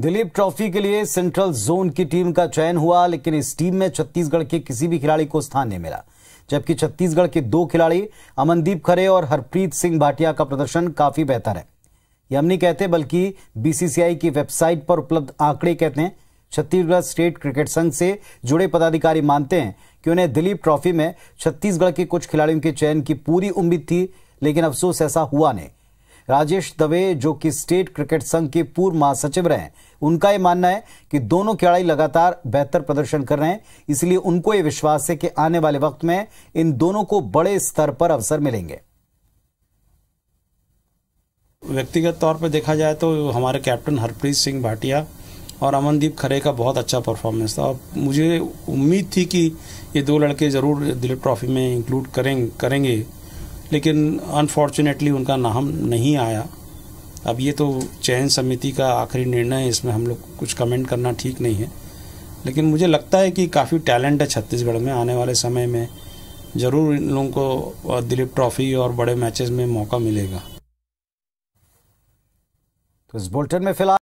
Dilip trophy के लिए central zone की टीम का चयन हुआ लेकिन इस टीम में छत्तीसगढ़ के किसी भी खिलाड़ी को स्थान नहीं मिला जबकि छत्तीसगढ़ के दो खिलाड़ी अमनदीप खरे और हरप्रीत सिंह भाटिया का प्रदर्शन काफी बेहतर है ये हम नहीं कहते बल्कि बीसीसीआई की वेबसाइट पर उपलब्ध आंकड़े कहते हैं छत्तीसगढ़ स्टेट क्रिकेट संघ से जुड़े पदाधिकारी मानते हैं कि उन्हें दिलीप ट्रॉफी में छत्तीसगढ़ के कुछ खिलाड़ियों के चयन की पूरी उम्मीद थी लेकिन अफसोस ऐसा हुआ नहीं राजेश दवे जो कि स्टेट क्रिकेट संघ के पूर्व महासचिव रहे उनका यह मानना है कि दोनों खिलाड़ी लगातार बेहतर प्रदर्शन कर रहे हैं इसलिए उनको यह विश्वास है कि आने वाले वक्त में इन दोनों को बड़े स्तर पर अवसर मिलेंगे व्यक्तिगत तौर पर देखा जाए तो हमारे कैप्टन हरप्रीत सिंह भाटिया और अमनदीप खरे का बहुत अच्छा परफॉर्मेंस था और मुझे उम्मीद थी कि ये दो लड़के ज़रूर दिलीप ट्रॉफी में इंक्लूड करें करेंगे लेकिन अनफॉर्चुनेटली उनका नाम नहीं आया अब ये तो चयन समिति का आखिरी निर्णय है इसमें हम लोग कुछ कमेंट करना ठीक नहीं है लेकिन मुझे लगता है कि काफ़ी टैलेंट है छत्तीसगढ़ में आने वाले समय में ज़रूर इन लोगों को दिलीप ट्रॉफी और बड़े मैचेस में मौका मिलेगा तो इस बुलेटिन में फिलहाल